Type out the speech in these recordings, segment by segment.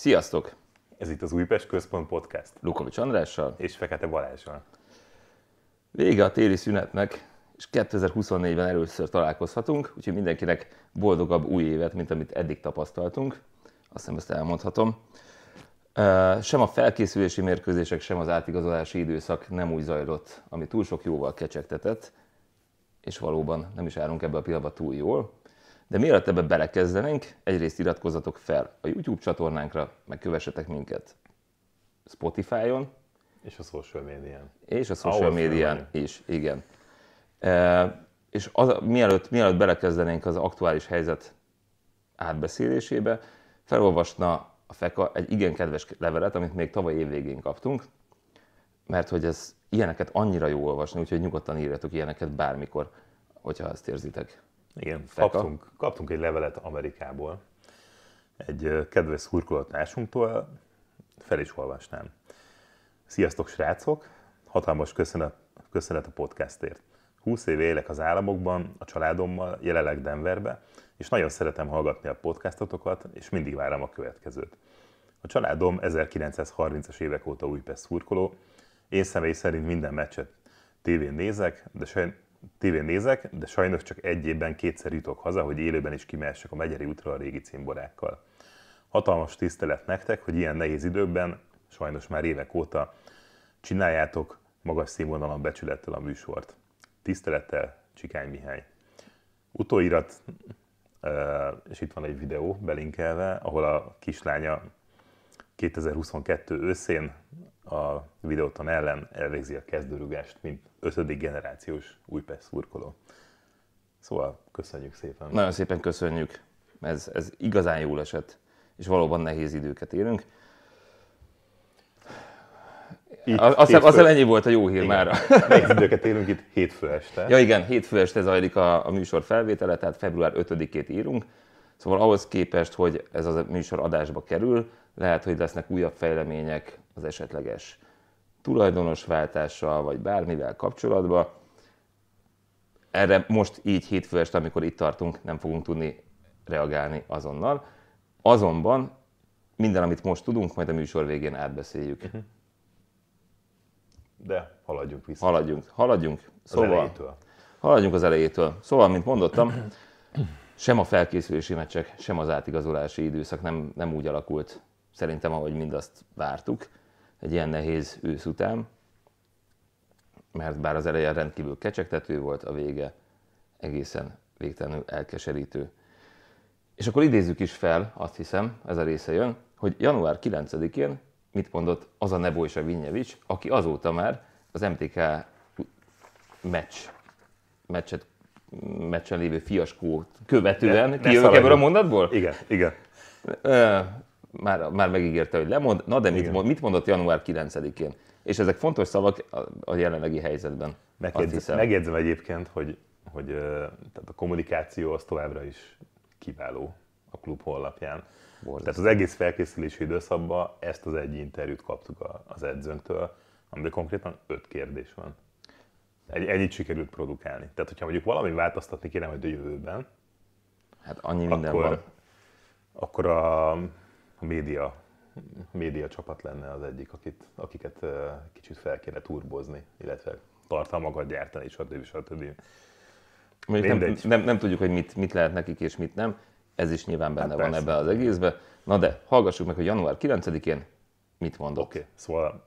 Sziasztok! Ez itt az Újpest Központ Podcast. Lukovics Andrással. És Fekete Balázsral. Vége a téli szünetnek, és 2024-ben először találkozhatunk, úgyhogy mindenkinek boldogabb új évet, mint amit eddig tapasztaltunk. Azt hiszem, ezt elmondhatom. Sem a felkészülési mérkőzések, sem az átigazolási időszak nem úgy zajlott, ami túl sok jóval kecsegtetett, és valóban nem is állunk ebbe a pillanatban túl jól, de mielőtt ebbe belekezdenénk, egyrészt iratkozzatok fel a YouTube csatornánkra, meg kövessetek minket Spotify-on. És a social médián. És a social Ahol médián is, igen. E, és az, mielőtt, mielőtt belekezdenénk az aktuális helyzet átbeszélésébe, felolvasna a FEKA egy igen kedves levelet, amit még tavaly évvégén kaptunk, mert hogy ez ilyeneket annyira jó olvasni, úgyhogy nyugodtan írjatok ilyeneket bármikor, hogyha ezt érzitek. Igen, kaptunk, kaptunk egy levelet Amerikából, egy kedves szurkolatársunktól, fel is olvasnám. Sziasztok srácok, hatalmas köszönet, köszönet a podcastért. 20 év élek az államokban, a családommal, jelenleg Denverbe, és nagyon szeretem hallgatni a podcastotokat, és mindig várom a következőt. A családom 1930-as évek óta Újpest szurkoló, én személy szerint minden meccset tévén nézek, de, tévén nézek, de sajnos csak egy évben kétszer jutok haza, hogy élőben is kimehessek a Megyeri útra a régi cimborákkal. Hatalmas tisztelet nektek, hogy ilyen nehéz időkben, sajnos már évek óta csináljátok magas színvonalon becsülettel a műsort. Tisztelettel, Csikány Mihály. Utóirat, és itt van egy videó belinkelve, ahol a kislánya 2022 őszén a videóton ellen elvégzi a kezdőrugást, mint ötödik generációs Újpest szurkoló. Szóval köszönjük szépen. Nagyon szépen köszönjük. Ez, ez igazán jól esett, és valóban nehéz időket élünk. azt, hiszem, azt ennyi volt a jó hír már. Nehéz időket élünk itt hétfő este. Ja igen, hétfő este zajlik a, a műsor felvétele, tehát február 5-ét írunk. Szóval ahhoz képest, hogy ez a műsor adásba kerül, lehet, hogy lesznek újabb fejlemények, az esetleges tulajdonosváltással, vagy bármivel kapcsolatban. Erre most így hétfő este, amikor itt tartunk, nem fogunk tudni reagálni azonnal. Azonban minden, amit most tudunk, majd a műsor végén átbeszéljük. Mhm. De haladjunk vissza. Haladjunk, haladjunk. Szóval, az elejétől. Haladjunk az elejétől. Szóval, mint mondottam, sem a felkészülési meccsek, sem az átigazolási időszak nem, nem úgy alakult szerintem, ahogy mindazt vártuk egy ilyen nehéz ősz után, mert bár az eleje rendkívül kecsegtető volt, a vége egészen végtelenül elkeserítő. És akkor idézzük is fel, azt hiszem, ez a része jön, hogy január 9-én mit mondott az a Nebojsa Vinjevics, aki azóta már az MTK meccs, meccset, meccsen lévő fiaskót követően, kijövök ebből a mondatból? Igen, igen már, már megígérte, hogy lemond. Na de mit, mit mondott január 9-én? És ezek fontos szavak a jelenlegi helyzetben. Megjegyzem, megjegyzem egyébként, hogy, hogy tehát a kommunikáció az továbbra is kiváló a klub honlapján. Borzasztó. Tehát az egész felkészülési időszakban ezt az egy interjút kaptuk az edzőnktől, amiben konkrétan öt kérdés van. Egy, ennyit sikerült produkálni. Tehát, hogyha mondjuk valami változtatni kéne majd a jövőben, Hát annyi minden akkor, van. Akkor a a média, média csapat lenne az egyik, akit, akiket kicsit fel kéne turbozni, illetve tartalmakat gyártani, stb. stb. Mindegy. Nem, nem, nem tudjuk, hogy mit, mit lehet nekik és mit nem. Ez is nyilván benne hát van ebben ebbe az egészbe. Na de, hallgassuk meg, hogy január 9-én mit mondok. Oké, okay. szóval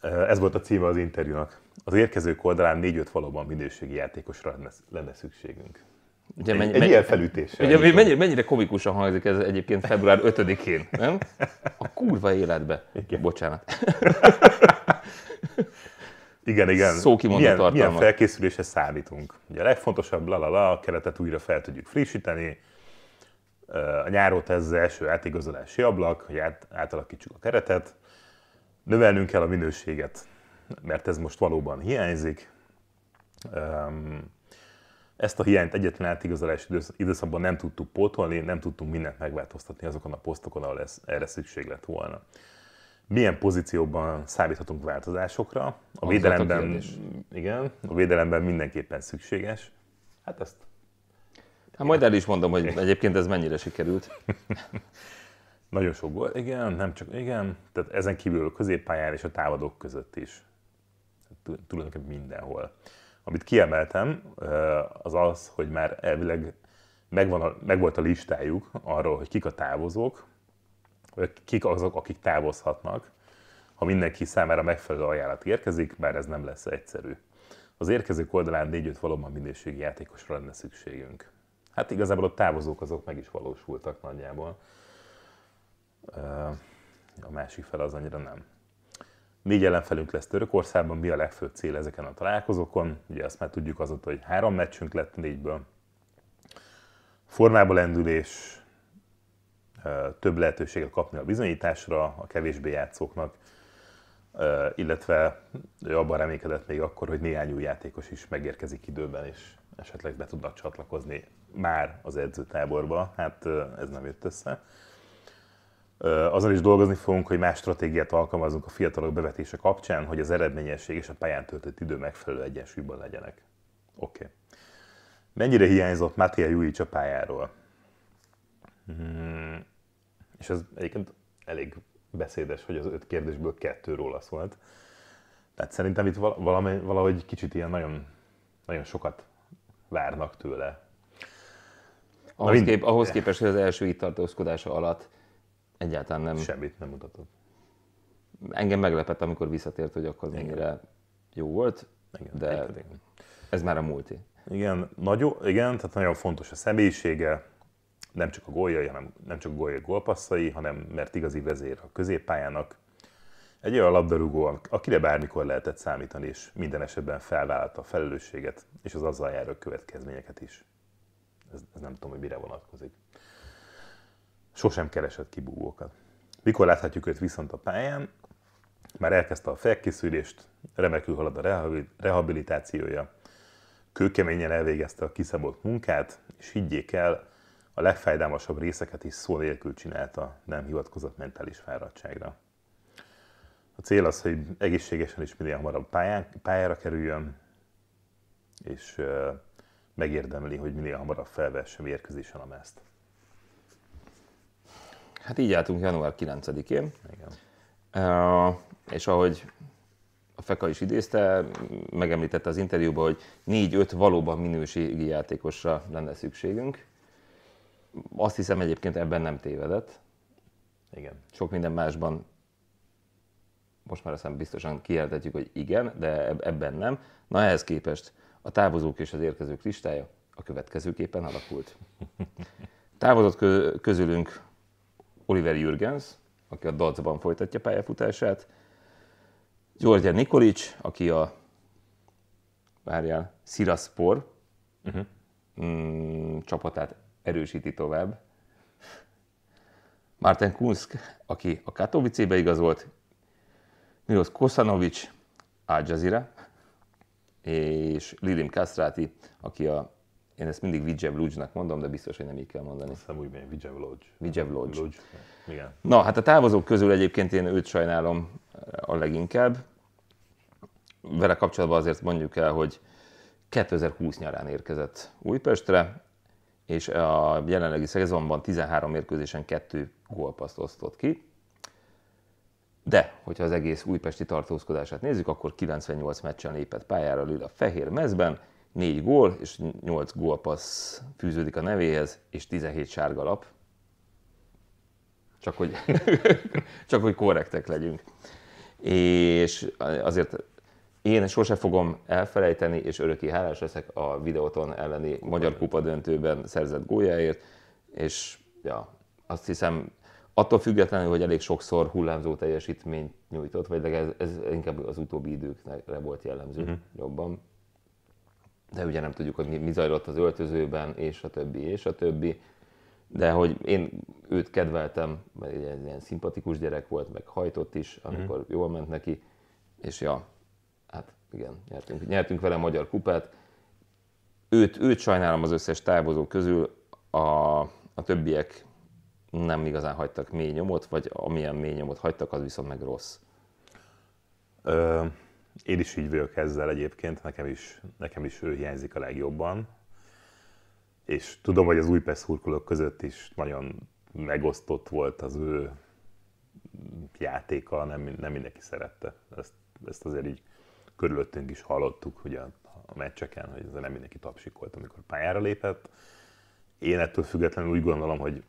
ez volt a címe az interjúnak. Az érkezők oldalán 4-5 valóban minőségi játékosra lenne szükségünk. Ugye mennyi, egy ilyen felütés. Ugye mennyire, mennyire komikusan hangzik ez egyébként február 5-én, nem? A kurva életbe. Igen. Bocsánat. Igen, igen. Szó milyen, milyen felkészülésre számítunk. Ugye a legfontosabb, la, la, la, a keretet újra fel tudjuk frissíteni. A nyárót ez az első átigazolási ablak, hogy át, átalakítsuk a keretet. Növelnünk kell a minőséget, mert ez most valóban hiányzik. Um, ezt a hiányt egyetlen átigazolási időszakban nem tudtuk pótolni, nem tudtunk mindent megváltoztatni azokon a posztokon, ahol ez, erre szükség lett volna. Milyen pozícióban számíthatunk változásokra? A védelemben, a igen, a védelemben mindenképpen szükséges. Hát ezt... Hát majd el is mondom, hogy egyébként ez mennyire sikerült. Nagyon sok volt, igen, nem csak, igen, tehát ezen kívül a középpályán és a távadók között is. Tulajdonképpen mindenhol. Amit kiemeltem, az az, hogy már elvileg megvan a, megvolt a listájuk arról, hogy kik a távozók, vagy kik azok, akik távozhatnak, ha mindenki számára megfelelő ajánlat érkezik, bár ez nem lesz egyszerű. Az érkezők oldalán 4-5 valóban minőségi játékosra lenne szükségünk. Hát igazából a távozók azok meg is valósultak nagyjából. A másik fel az annyira nem. Négy ellenfelünk lesz Törökországban, mi a legfőbb cél ezeken a találkozókon. Ugye azt már tudjuk azóta, hogy három meccsünk lett négyből. Formába lendülés, több lehetőséget kapni a bizonyításra a kevésbé játszóknak, illetve abban reménykedett még akkor, hogy néhány új játékos is megérkezik időben, és esetleg be tudnak csatlakozni már az edzőtáborba. Hát ez nem jött össze. Azon is dolgozni fogunk, hogy más stratégiát alkalmazunk a fiatalok bevetése kapcsán, hogy az eredményesség és a pályán töltött idő megfelelő egyensúlyban legyenek. Oké. Okay. Mennyire hiányzott Matéja Jújics a pályáról? Hmm. És ez egyébként elég beszédes, hogy az öt kérdésből kettő róla szólt. Tehát szerintem itt valami, valahogy kicsit ilyen nagyon, nagyon sokat várnak tőle. Ahhoz, mind... kép, ahhoz képest, hogy az első itt tartózkodása alatt Egyáltalán nem. Semmit nem mutatott. Engem meglepett, amikor visszatért, hogy akkor Igen. mennyire jó volt, Igen, de igen. ez már a múlti. Igen, nagyon, igen, tehát nagyon fontos a személyisége, nem csak a góljai, hanem nem csak a góljai gólpasszai, hanem mert igazi vezér a középpályának. Egy olyan labdarúgó, akire bármikor lehetett számítani, és minden esetben felvállalta a felelősséget, és az azzal járó következményeket is. Ez, ez nem tudom, hogy mire vonatkozik sosem keresett kibúvókat. Mikor láthatjuk őt viszont a pályán? Már elkezdte a felkészülést, remekül halad a rehabilitációja, kőkeményen elvégezte a kiszabott munkát, és higgyék el, a legfájdalmasabb részeket is szó nélkül csinálta, nem hivatkozott mentális fáradtságra. A cél az, hogy egészségesen is minél hamarabb pályán, pályára kerüljön, és megérdemli, hogy minél hamarabb felvesse mérkőzésen a mezt. Hát így álltunk január 9-én. Igen. Uh, és ahogy a Feka is idézte, megemlítette az interjúban, hogy 4-5 valóban minőségi játékosra lenne szükségünk. Azt hiszem egyébként ebben nem tévedett. Igen. Sok minden másban most már aztán biztosan kijelentetjük, hogy igen, de ebben nem. Na ehhez képest a távozók és az érkezők listája a következőképpen alakult. Távozott közülünk Oliver Jürgens, aki a Dacban folytatja pályafutását, Gyorgya Nikolic, aki a várjál, Sziraszpor uh-huh. Mhm. mm, csapatát erősíti tovább. Martin Kunsk, aki a Katowice-be igazolt, Milos Kosanovic, Al Jazeera, és Lilim Kastráti, aki a én ezt mindig Vijev Lodge-nak mondom, de biztos, hogy nem így kell mondani. Azt úgy mondja, Vijev Lodge. Vijev Lodge. Lodge. Igen. Na, hát a távozók közül egyébként én őt sajnálom eh, a leginkább. Vele kapcsolatban azért mondjuk el, hogy 2020 nyarán érkezett Újpestre, és a jelenlegi szezonban 13 mérkőzésen 2 gólpaszt osztott ki. De, hogyha az egész újpesti tartózkodását nézzük, akkor 98 meccsen lépett pályára Lila Fehér mezben, 4 gól és 8 gólpassz fűződik a nevéhez, és 17 sárga lap. Csak hogy, csak hogy korrektek legyünk. És azért én sose fogom elfelejteni, és öröki hálás leszek a videóton elleni Magyar Kupa döntőben szerzett góljáért, és ja, azt hiszem, attól függetlenül, hogy elég sokszor hullámzó teljesítményt nyújtott, vagy ez, ez inkább az utóbbi időkre volt jellemző uh-huh. jobban, de ugye nem tudjuk, hogy mi, mi zajlott az öltözőben, és a többi, és a többi. De hogy én őt kedveltem, mert egy ilyen szimpatikus gyerek volt, meg hajtott is, mhm. amikor mm. jól ment neki, és ja, hát igen, nyertünk, nyertünk vele magyar kupát. Őt, őt sajnálom az összes távozó közül, a, a többiek nem igazán hagytak mély nyomot, vagy amilyen mély nyomot hagytak, az viszont meg rossz. Ö, én is így vagyok ezzel egyébként, nekem is, nekem is ő hiányzik a legjobban. És tudom, hogy az Újpest hurkolók között is nagyon megosztott volt az ő játéka, nem, nem mindenki szerette. Ezt, ezt azért így körülöttünk is hallottuk hogy a, meccseken, hogy ez nem mindenki tapsikolt, amikor pályára lépett. Én ettől függetlenül úgy gondolom, hogy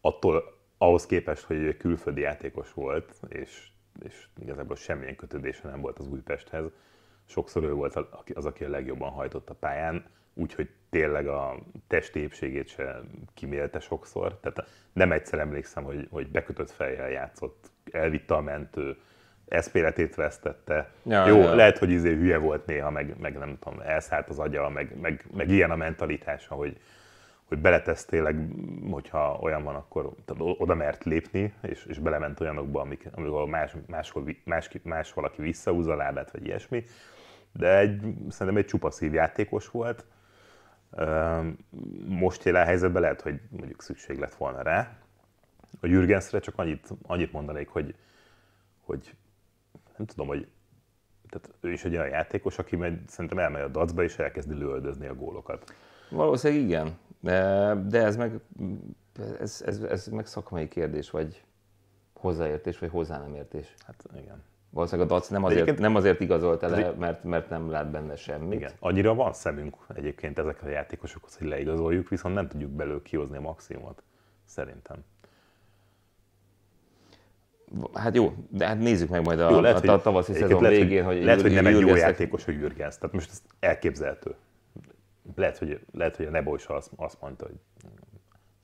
attól ahhoz képest, hogy külföldi játékos volt, és és igazából semmilyen kötődése nem volt az Újpesthez. Sokszor ő volt az, aki a legjobban hajtott a pályán, úgyhogy tényleg a testi épségét se kimélte sokszor. Tehát nem egyszer emlékszem, hogy, hogy bekötött fejjel játszott, elvitte a mentő, eszpéletét vesztette. Ja, Jó, ja. lehet, hogy izé hülye volt néha, meg, meg nem tudom, elszállt az agya, meg, meg, meg ilyen a mentalitása, hogy, hogy beletesz tényleg, hogyha olyan van, akkor tehát oda mert lépni, és, és belement olyanokba, amik, amikor más, máshol, más, más valaki visszahúz a lábát, vagy ilyesmi. De egy, szerintem egy csupa játékos volt. Most jelen helyzetben lehet, hogy mondjuk szükség lett volna rá. A Jürgensre csak annyit, annyit mondanék, hogy, hogy nem tudom, hogy tehát ő is egy olyan játékos, aki megy, szerintem elmegy a dacba és elkezdi lőldözni a gólokat. Valószínűleg igen. De ez meg, ez, ez, ez meg szakmai kérdés, vagy hozzáértés, vagy hozzá nem értés. Hát igen. Valószínűleg a DAC nem azért, egyébként... nem azért igazolt el, mert, mert nem lát benne semmit. Igen, annyira van szemünk egyébként ezekre a játékosokhoz, hogy leigazoljuk, viszont nem tudjuk belőle kihozni a maximumot, szerintem. Hát jó, de hát nézzük meg majd a, jó, lehet, a, tavaszi szezon végén, hogy Lehet, hogy nem egy jó játékos, hogy Jürgens, tehát most ez elképzelhető lehet, hogy, lehet, hogy a Nebo is azt, azt mondta, hogy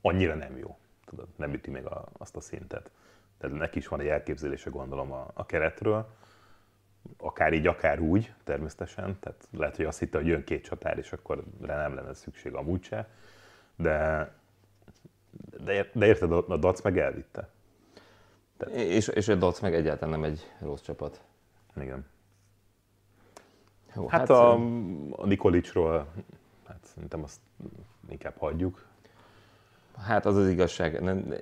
annyira nem jó, tudod, nem üti meg a, azt a szintet. Tehát neki is van egy elképzelése, gondolom, a, a keretről, akár így, akár úgy, természetesen. Tehát lehet, hogy azt hitte, hogy jön két csatár, és akkor rá nem lenne szükség amúgy se. De, de, de érted, a Dac meg elvitte. Tehát... És, és a Dac meg egyáltalán nem egy rossz csapat. Igen. Jó, hát, hát a, a Nikolicsról szerintem azt inkább hagyjuk. Hát az az igazság. Nem,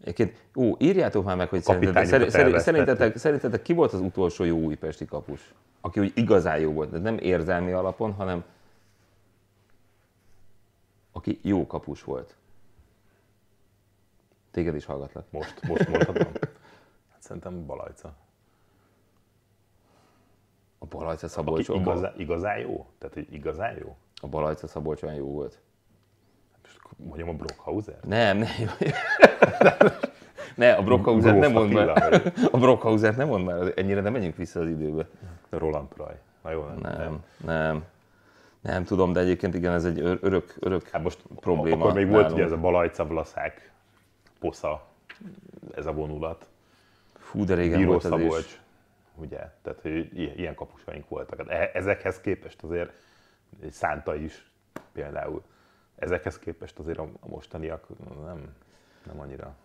Egyébként, ú, írjátok már meg, hogy szerintetek, szerintetek, szerintetek, szerintetek ki volt az utolsó jó újpesti kapus? Aki úgy igazán jó volt, de nem érzelmi alapon, hanem aki jó kapus volt. Téged is hallgatlak. Most, most mondhatom. Hát szerintem Balajca. A Balajca Szabolcsó. Aki igazá, igazán jó? Tehát, hogy igazán jó? A Balajca Szabolcs olyan jó volt. Mondjam a Brockhauser? Nem, nem. ne, a Brockhauser nem mond már. A Brockhauser nem mond már, ennyire nem menjünk vissza az időbe. Roland Praj. Na jó, nem. Nem, nem. Nem tudom, de egyébként igen, ez egy örök, örök hát most probléma. Akkor még nálunk. volt ugye ez a Balajca Vlaszák, posza, ez a vonulat. Fú, de régen Bíró volt ez Szabolcs, is. ugye? Tehát, hogy ilyen kapusaink voltak. Hát e- ezekhez képest azért Szánta is például. Ezekhez képest azért a mostaniak nem, nem annyira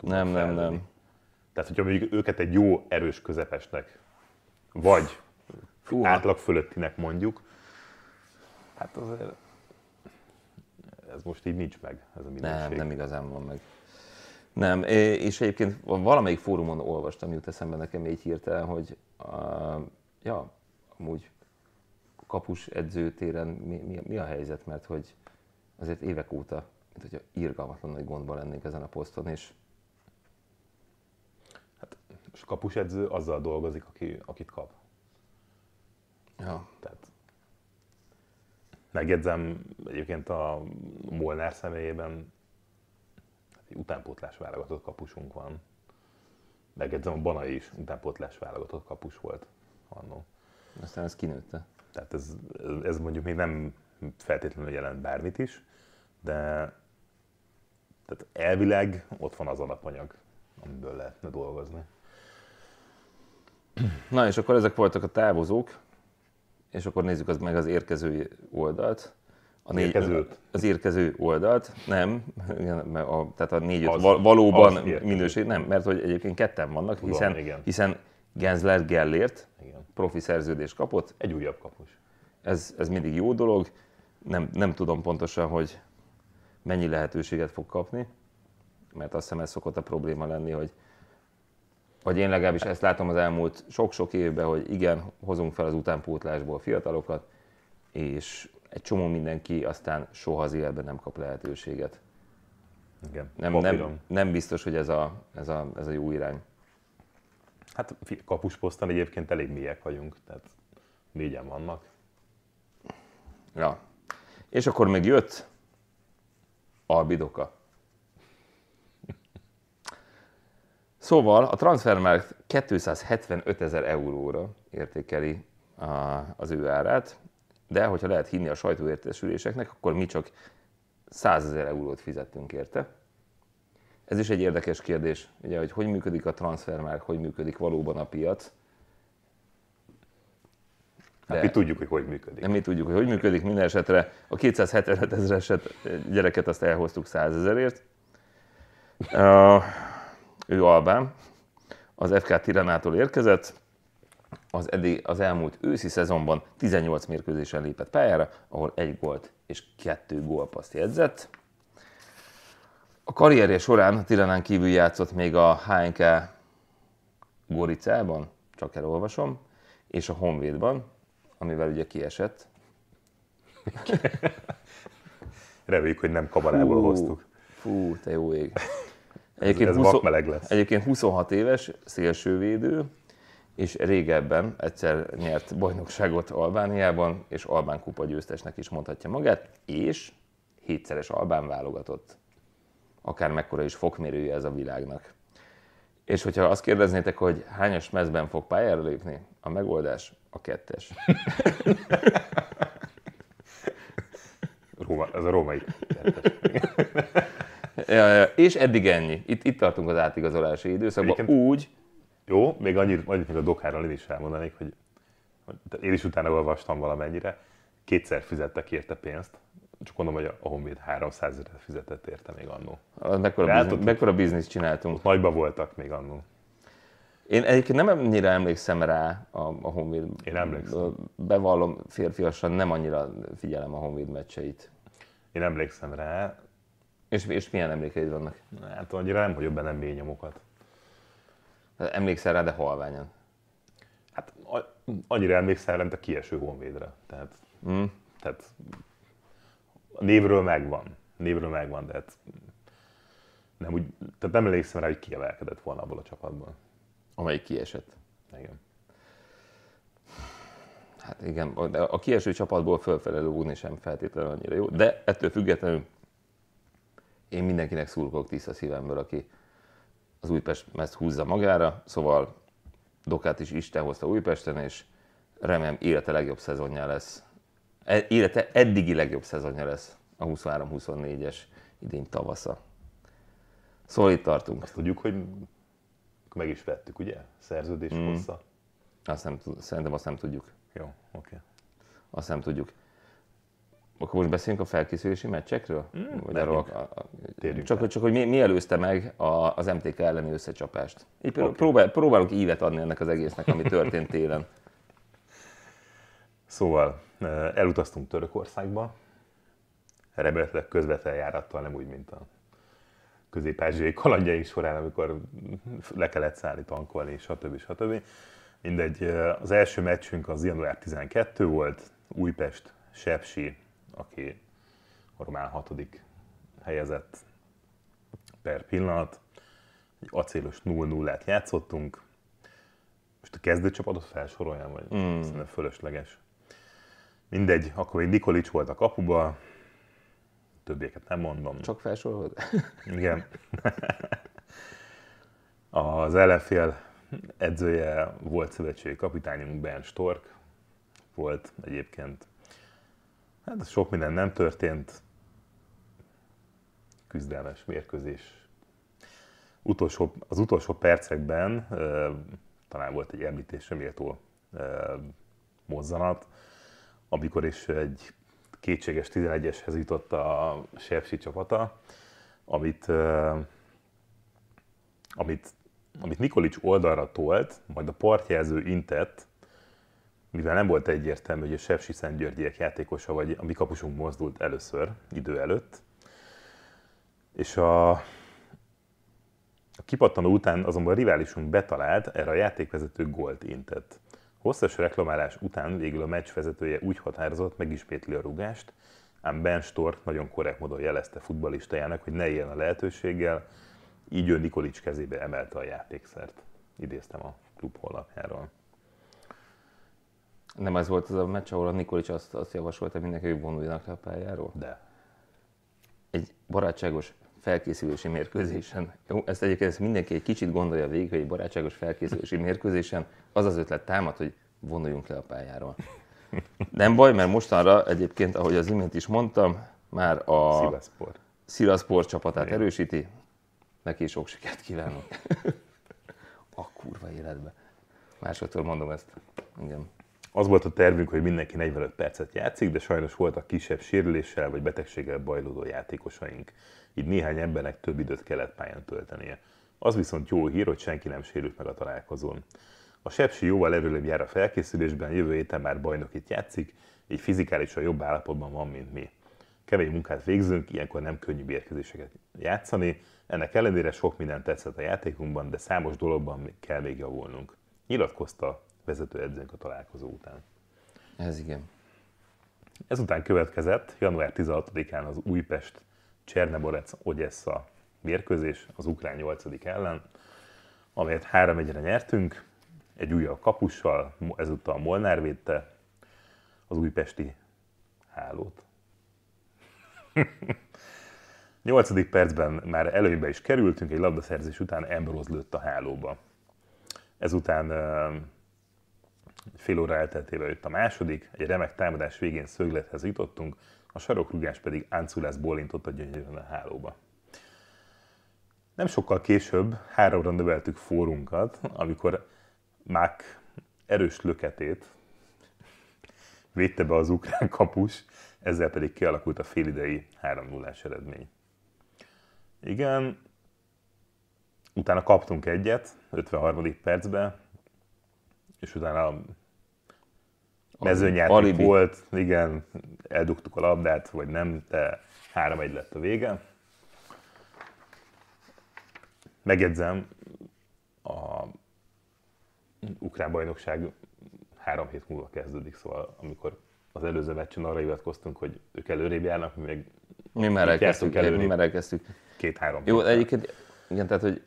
Nem, felvenni. nem, nem. Tehát, hogyha mondjuk őket egy jó, erős közepesnek, vagy Fú, hát- átlag fölöttinek mondjuk, hát azért ez most így nincs meg, ez a minőség. Nem, nem igazán van meg. Nem, és egyébként valamelyik fórumon olvastam, jut eszembe nekem így hirtelen, hogy uh, ja, amúgy kapus edzőtéren mi, mi, mi a helyzet, mert hogy azért évek óta, mint hogyha irgalmatlan nagy gondban lennénk ezen a poszton, és Hát, és a edző azzal dolgozik, aki, akit kap. Ja. Tehát megjegyzem egyébként a Molnár személyében, egy utánpótlás válogatott kapusunk van. Megjegyzem, a Banai is utánpótlás válogatott kapus volt annó. Aztán ez kinőtte. Tehát ez, ez mondjuk még nem feltétlenül jelent bármit is, de tehát elvileg ott van az alapanyag, amiből lehetne dolgozni. Na és akkor ezek voltak a távozók, és akkor nézzük az, meg az érkező oldalt. A négy, Az érkező oldalt, nem, igen, a, tehát a négy az, valóban minőség, nem, mert hogy egyébként ketten vannak, Tudom, hiszen, igen. hiszen Gensler Gellért Igen. profi szerződés kapott. Egy újabb kapus. Ez, ez mindig jó dolog. Nem, nem tudom pontosan, hogy mennyi lehetőséget fog kapni, mert azt hiszem ez szokott a probléma lenni, hogy vagy én legalábbis ezt látom az elmúlt sok-sok évben, hogy igen, hozunk fel az utánpótlásból fiatalokat, és egy csomó mindenki aztán soha az életben nem kap lehetőséget. Igen, nem, nem, nem biztos, hogy ez a, ez, a, ez a jó irány. Hát kapusposztán egyébként elég mélyek vagyunk, tehát négyen vannak. Ja. És akkor még jött Albidoka. Szóval a transfermarkt 275 ezer euróra értékeli az ő árát, de hogyha lehet hinni a sajtóértesüléseknek, akkor mi csak 100 ezer eurót fizettünk érte. Ez is egy érdekes kérdés, ugye, hogy hogy működik a transfermár, hogy működik valóban a piac. Hát De, hát mi tudjuk, hogy hogy működik. De mi tudjuk, hogy hogy működik. Minden esetre a 275 ezer eset gyereket azt elhoztuk 100 ezerért. Uh, ő Albán, az FK Tiranától érkezett, az, eddig, az elmúlt őszi szezonban 18 mérkőzésen lépett pályára, ahol egy gólt és kettő gólpaszt jegyzett. A karrierje során Tiranán kívül játszott még a HNK Goricában, csak elolvasom, és a Honvédban, amivel ugye kiesett. Reméljük, hogy nem kabarából hoztuk. Fú, te jó ég. Egyébként, ez, ez 20, lesz. egyébként 26 éves, szélsővédő, és régebben egyszer nyert bajnokságot Albániában, és Albán kupa győztesnek is mondhatja magát, és hétszeres Albán válogatott akár mekkora is fokmérője ez a világnak. És hogyha azt kérdeznétek, hogy hányos mezben fog pályára lépni, a megoldás a kettes. Róma, ez a római kettes. ja, ja, és eddig ennyi. Itt, itt tartunk az átigazolási időszakban Egyébként, úgy... Jó, még annyit, annyit még a dokáról én is elmondanék, hogy én is utána olvastam valamennyire, kétszer fizettek érte pénzt, csak mondom, hogy a Honvéd 300 ezeret fizetett érte még annó. Mekkora, hát biznisz, mekkora bizniszt csináltunk. Ott nagyba voltak még annó. Én egyébként nem annyira emlékszem rá a, a Honvéd. Én emlékszem. Bevallom férfiasan, nem annyira figyelem a Honvéd meccseit. Én emlékszem rá. És, és milyen emlékeid vannak? Hát annyira nem vagyok benne mély nyomokat. Emlékszel rá, de halványan. Hát annyira emlékszel rá, mint a kieső Honvédre. Tehát, mm. tehát a névről megvan. A névről megvan, de hát nem úgy, tehát nem emlékszem rá, hogy kiemelkedett volna abból a csapatból. Amelyik kiesett. Igen. Hát igen, de a kieső csapatból fölfelé lúgni sem feltétlenül annyira jó, de ettől függetlenül én mindenkinek szurkolok tiszta szívemből, aki az Újpest ezt húzza magára, szóval Dokát is Isten hozta Újpesten, és remélem élete legjobb szezonja lesz E, élete eddigi legjobb szezonja lesz a 23-24-es idény tavasza. Szóval itt tartunk. Azt tudjuk, hogy meg is vettük, ugye? Szerződés mm. hossza. Azt nem, szerintem azt nem tudjuk. Jó, oké. Okay. Azt nem tudjuk. Akkor most beszéljünk a felkészülési meccsekről? Mm, Vagy arról a, a, csak, csak, hogy mi, mi előzte meg a, az MTK elleni összecsapást. Így okay. próbál, próbálok ívet adni ennek az egésznek, ami történt télen. Szóval elutaztunk Törökországba, remélhetőleg közvetlen járattal, nem úgy, mint a közép kalandjai során, amikor le kellett szállni tankolni, stb. stb. Mindegy, az első meccsünk az január 12 volt, Újpest, Sepsi, aki a román hatodik helyezett per pillanat, egy acélos 0-0-át játszottunk, most a kezdőcsapatot felsoroljam, vagy mm. szerintem fölösleges. Mindegy, akkor még Nikolics volt a kapuba, többieket nem mondom. Csak felsorolod? Igen. Az ellenfél edzője volt szövetségi kapitányunk Ben Stork, volt egyébként. Hát sok minden nem történt, küzdelmes mérkőzés. Utolsó, az utolsó percekben talán volt egy említésre méltó mozzanat, amikor is egy kétséges 11-eshez jutott a Sepsi csapata, amit, amit, amit Nikolics oldalra tolt, majd a partjelző intett, mivel nem volt egyértelmű, hogy a Sepsi Györgyiek játékosa, vagy a mi kapusunk mozdult először, idő előtt. És a, a kipattanó után azonban a riválisunk betalált, erre a játékvezető gólt intett. Hosszas reklamálás után végül a meccs vezetője úgy határozott, megismétli a rúgást, ám Ben Stork nagyon korrekt módon jelezte futbalistájának, hogy ne éljen a lehetőséggel, így ő Nikolics kezébe emelte a játékszert. Idéztem a klub honlapjáról. Nem ez volt az a meccs, ahol a Nikolics azt, azt javasolta mindenki, vonuljanak le a pályáról? De. Egy barátságos felkészülési mérkőzésen, jó, ezt egyébként ezt mindenki egy kicsit gondolja végig, hogy egy barátságos felkészülési mérkőzésen az az ötlet támad, hogy vonuljunk le a pályáról. Nem baj, mert mostanra egyébként, ahogy az imént is mondtam, már a Szilaszpor, csapatát Igen. erősíti. Neki sok sikert kívánok. a kurva életbe. Másodszor mondom ezt. Igen. Az volt a tervünk, hogy mindenki 45 percet játszik, de sajnos voltak kisebb sérüléssel vagy betegséggel bajlódó játékosaink így néhány embernek több időt kellett pályán töltenie. Az viszont jó hír, hogy senki nem sérült meg a találkozón. A Sepsi jóval erőlebb jár a felkészülésben, jövő héten már bajnokit játszik, így fizikálisan jobb állapotban van, mint mi. Kevés munkát végzünk, ilyenkor nem könnyű érkezéseket játszani, ennek ellenére sok minden tetszett a játékunkban, de számos dologban kell még javulnunk. Nyilatkozta vezetőedzőnk a találkozó után. Ez igen. Ezután következett január 16-án az Újpest Cserneborec Ogyessa mérkőzés az ukrán 8 ellen, amelyet 3 1 nyertünk, egy újabb kapussal, ezúttal Molnár védte az újpesti hálót. Nyolcadik percben már előnybe is kerültünk, egy labdaszerzés után Ambrose lőtt a hálóba. Ezután fél óra elteltével jött a második, egy remek támadás végén szöglethez jutottunk, a sarokrugás pedig ánculász bólintott a gyönyörűen a hálóba. Nem sokkal később háromra növeltük fórunkat, amikor Mák erős löketét védte be az ukrán kapus, ezzel pedig kialakult a félidei 3 0 eredmény. Igen, utána kaptunk egyet, 53. percben, és utána mezőnyjáték volt, igen, eldugtuk a labdát, vagy nem, de 3 egy lett a vége. Megjegyzem, a ukrán bajnokság három hét múlva kezdődik, szóval amikor az előző meccsen arra hivatkoztunk, hogy ők előrébb járnak, mi még mi már elkezdtük, előrébb. Mi már elkezdtük. Két-három. Jó, egyébként, igen, tehát, hogy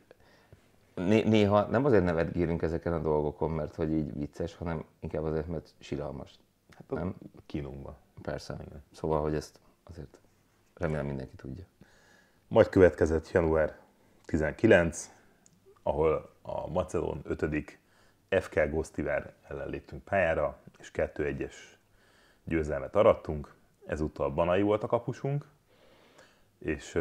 né- néha nem azért gírünk ezeken a dolgokon, mert hogy így vicces, hanem inkább azért, mert siralmas. Hát nem? kínunkban. Persze. Igen. Szóval, hogy ezt azért remélem mindenki tudja. Majd következett január 19, ahol a Macedon 5. FK Gosztivár ellen léptünk pályára, és 2-1-es győzelmet arattunk. Ezúttal Banai volt a kapusunk, és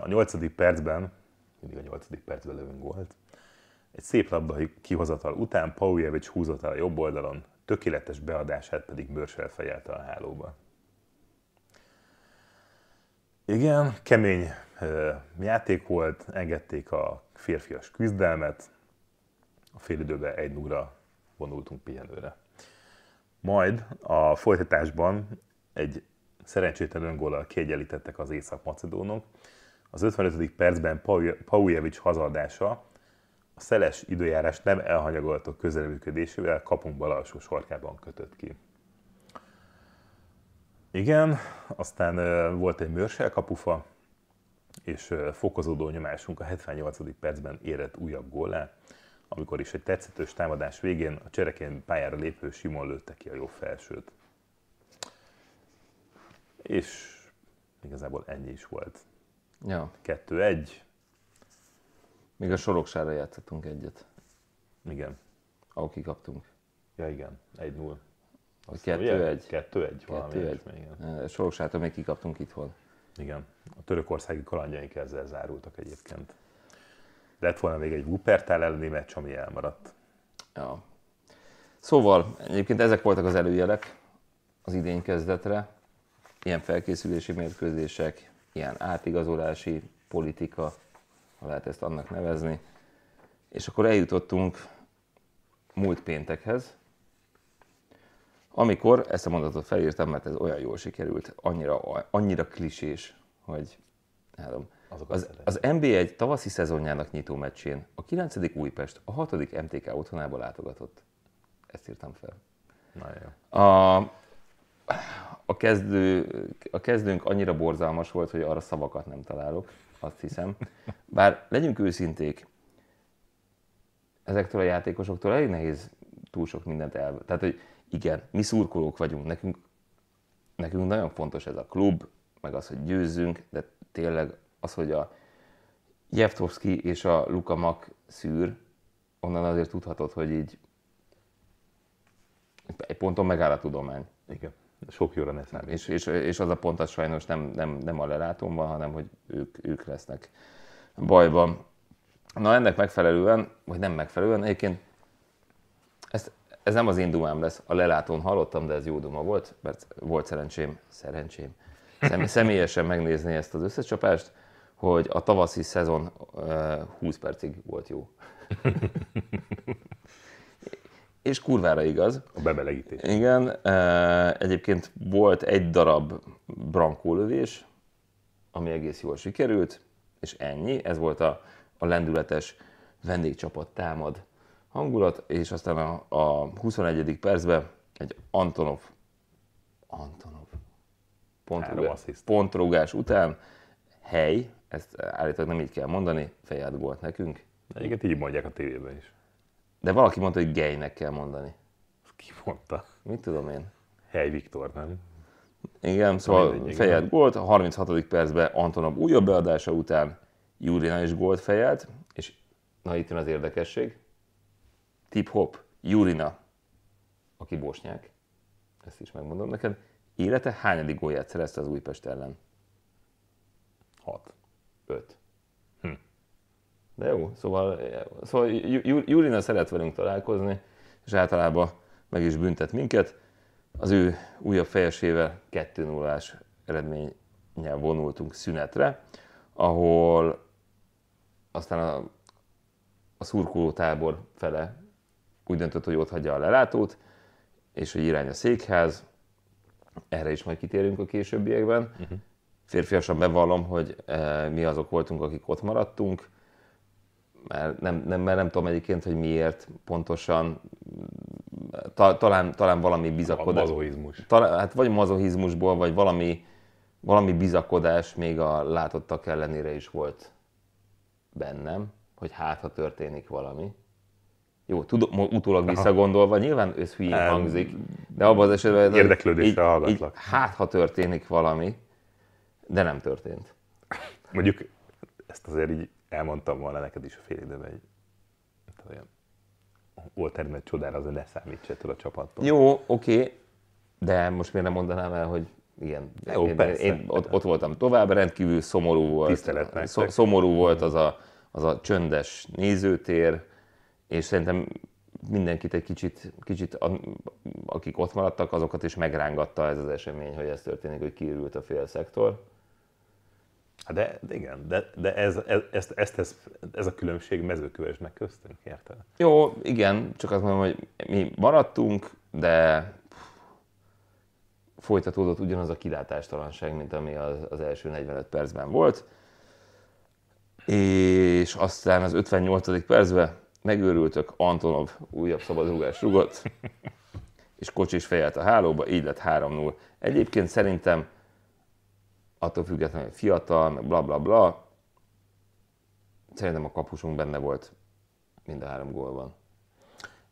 a 8. percben, mindig a 8. percben lövünk volt, egy szép labda kihozatal után Paujevic húzott el a jobb oldalon, tökéletes beadását pedig Börsel fejelte a hálóba. Igen, kemény játék volt, engedték a férfias küzdelmet, a fél időben egy nulla vonultunk pihenőre. Majd a folytatásban egy szerencsétlen öngóllal kiegyenlítettek az észak-macedónok. Az 55. percben Paujevic hazadása. A szeles időjárás nem elhanyagolható közelműködésével kapunk bal alsó sarkában kötött ki. Igen, aztán volt egy mörsel kapufa, és fokozódó nyomásunk a 78. percben érett újabb gólá, amikor is egy tetszetős támadás végén a cserekén pályára lépő Simon lőtte ki a jó felsőt. És igazából ennyi is volt. Ja. 2-1, még a Soroksára játszottunk egyet. Igen. Ahol kikaptunk. Ja igen, 1-0. 2-1. 2-1, valami Soroksától még kikaptunk itthon. Igen. A törökországi kalandjaink ezzel zárultak egyébként. De lett volna még egy Wuppertal elleni meccs, ami elmaradt. Ja. Szóval, egyébként ezek voltak az előjelek az idény kezdetre. Ilyen felkészülési mérkőzések, ilyen átigazolási politika, lehet ezt annak nevezni. És akkor eljutottunk múlt péntekhez, amikor ezt a mondatot felírtam, mert ez olyan jól sikerült, annyira, annyira klisés, hogy nem Az, az NB1 tavaszi szezonjának nyitó meccsén a 9. Újpest a 6. MTK otthonába látogatott. Ezt írtam fel. Na jó. A, a, kezdő, a kezdőnk annyira borzalmas volt, hogy arra szavakat nem találok azt hiszem. Bár legyünk őszinték, ezektől a játékosoktól elég nehéz túl sok mindent el. Tehát, hogy igen, mi szurkolók vagyunk, nekünk, nekünk nagyon fontos ez a klub, meg az, hogy győzzünk, de tényleg az, hogy a Jevtovski és a Luka Mak szűr, onnan azért tudhatod, hogy így egy ponton megáll a tudomány. Igen. Sok jóra ne számít. És, és, és az a pont az sajnos nem, nem, nem a lelátomban, van, hanem hogy ők, ők lesznek bajban. Na ennek megfelelően, vagy nem megfelelően, egyébként ezt, ez nem az én dumám lesz. A lelátón hallottam, de ez jó duma volt, mert volt szerencsém, szerencsém, személyesen megnézni ezt az összecsapást, hogy a tavaszi szezon 20 percig volt jó. és kurvára igaz. A bemelegítés. Igen, egyébként volt egy darab brankólövés, ami egész jól sikerült, és ennyi. Ez volt a, a lendületes vendégcsapat támad hangulat, és aztán a, a 21. percben egy Antonov, Antonov pontrugás, után hely, ezt állítólag nem így kell mondani, feját volt nekünk. Egyébként így mondják a tévében is. De valaki mondta, hogy gejnek kell mondani. Ki mondta? Mit tudom én? Hely Viktor, nem? Igen, szóval fejed gólt, a 36. percben Antonov újabb beadása után Júrina is gólt fejelt, és na itt jön az érdekesség. Tip Hop, Júrina, aki bosnyák, ezt is megmondom neked, élete hányadik gólját szerezte az Újpest ellen? 6. 5. De jó, szóval, szóval Júlina szeret velünk találkozni, és általában meg is büntet minket. Az ő újabb fejesével 2 0 ás eredménnyel vonultunk szünetre, ahol aztán a, a szurkoló tábor fele úgy döntött, hogy ott hagyja a lelátót, és hogy irány a székház. Erre is majd kitérünk a későbbiekben. Uh-huh. Férfiasan bevallom, hogy e, mi azok voltunk, akik ott maradtunk mert nem, nem, mert nem tudom egyébként, hogy miért pontosan, ta, talán, talán valami bizakodás. A mazohizmus. Talán, hát vagy mazohizmusból, vagy valami, valami bizakodás még a látottak ellenére is volt bennem, hogy hát, ha történik valami. Jó, tudom, utólag visszagondolva, nyilván ez hülyén um, hangzik, de abban az esetben... Érdeklődésre így, hallgatlak. Így, hát, ha történik valami, de nem történt. Mondjuk ezt azért így elmondtam volna neked is a fél időben, hogy olyan Olternet csodára azért ne számíts ettől a csapattól. Jó, oké, okay. de most miért nem mondanám el, hogy igen, Jó, én, persze. én ott, ott voltam tovább, rendkívül szomorú volt, szom, szomorú volt az a, az a csöndes nézőtér, és szerintem mindenkit egy kicsit, kicsit akik ott maradtak, azokat is megrángatta ez az esemény, hogy ez történik, hogy kiürült a fél szektor. Hát de, de igen, de, de ez, ez, ez, ez, ez a különbség mezőkövesnek köztünk, érted? Jó, igen, csak azt mondom, hogy mi maradtunk, de folytatódott ugyanaz a kilátástalanság, mint ami az, az első 45 percben volt. És aztán az 58. percben megőrültök, Antonov újabb szabadrugás rugott, és kocsis fejelt a hálóba, így lett 3-0. Egyébként szerintem attól függetlenül fiatal, meg bla bla bla. Szerintem a kapusunk benne volt mind a három gólban.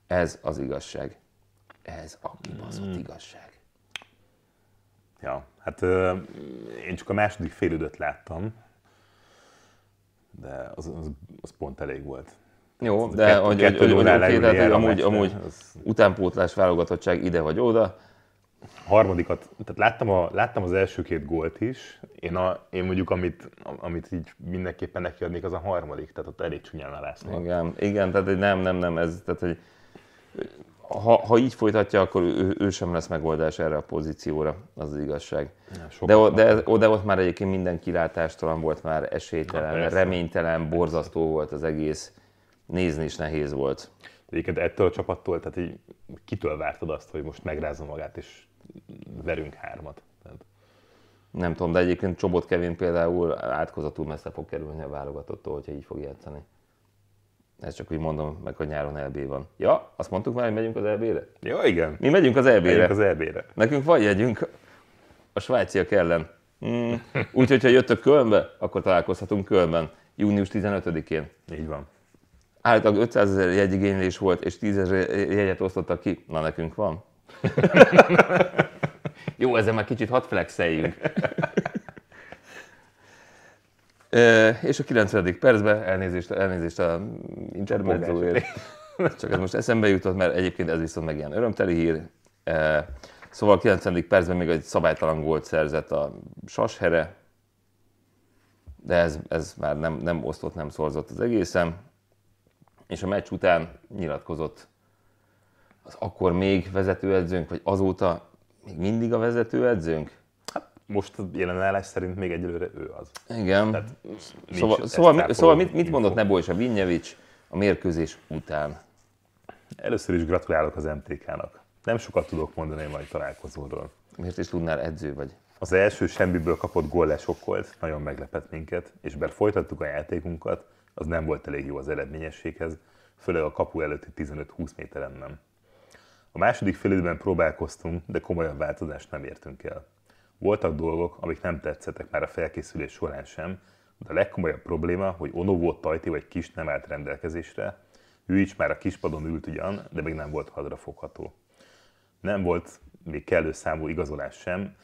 Ez az igazság. Ez a kibaszott mm. igazság. Ja, hát ö, én csak a második félidőt láttam, de az, az, az pont elég volt. Jó, de hogy, hát amúgy, amúgy az... utánpótlás válogatottság ide vagy oda, harmadikat, tehát láttam, a, láttam az első két gólt is, én, a, én mondjuk amit, amit így mindenképpen nekiadnék, az a harmadik, tehát ott elég csúnyán alásznék. Igen, igen, tehát hogy nem, nem, nem, ez, tehát hogy ha, ha így folytatja, akkor ő, ő sem lesz megoldás erre a pozícióra, az, az igazság. Ja, de, de, de ott már egyébként minden kilátástalan volt, már esélytelen, Na, reménytelen, borzasztó volt az egész, nézni is nehéz volt. Egyébként ettől a csapattól, tehát így kitől vártad azt, hogy most megrázza magát és verünk hármat. Tehát. Nem tudom, de egyébként Csobot Kevin például átkozatul messze fog kerülni a válogatottól, hogyha így fog játszani. Ez csak úgy mondom, meg a nyáron LB van. Ja, azt mondtuk már, hogy megyünk az lb re Ja, igen. Mi megyünk az lb re Megyünk az lb re Nekünk van jegyünk a svájciak ellen. Mm. Úgyhogy, ha jöttök Kölnbe, akkor találkozhatunk Kölnben. Június 15-én. Így van. Állítólag 500 ezer jegyigénylés volt, és 10 ezer jegyet osztottak ki. Na, nekünk van. Jó, ezzel már kicsit hat flexeljünk. e, és a 90. percben elnézést, elnézést a intermezzóért. Csak ez most eszembe jutott, mert egyébként ez viszont meg ilyen örömteli hír. E, szóval a 90. percben még egy szabálytalan gólt szerzett a Sashere, de ez, ez már nem, nem osztott, nem szorzott az egészen. És a meccs után nyilatkozott az akkor még vezetőedzőnk, vagy azóta még mindig a vezetőedzőnk? Hát most jelen állás szerint még egyelőre ő az. Igen. Tehát, szóval, szóval, mi, szóval mit, mit mondott Neboj és a Vinjevics a mérkőzés után? Először is gratulálok az MTK-nak. Nem sokat tudok mondani a mai találkozóról. Miért is tudnál edző vagy? Az első semmiből kapott gól lesokkolt, nagyon meglepett minket, és bár folytattuk a játékunkat, az nem volt elég jó az eredményességhez, főleg a kapu előtti 15-20 méteren nem. A második félidőben próbálkoztunk, de komolyabb változást nem értünk el. Voltak dolgok, amik nem tetszettek már a felkészülés során sem, de a legkomolyabb probléma, hogy onovo Tajti vagy Kis nem állt rendelkezésre, ő is már a kispadon ült ugyan, de még nem volt hadrafogható. Nem volt még kellő számú igazolás sem,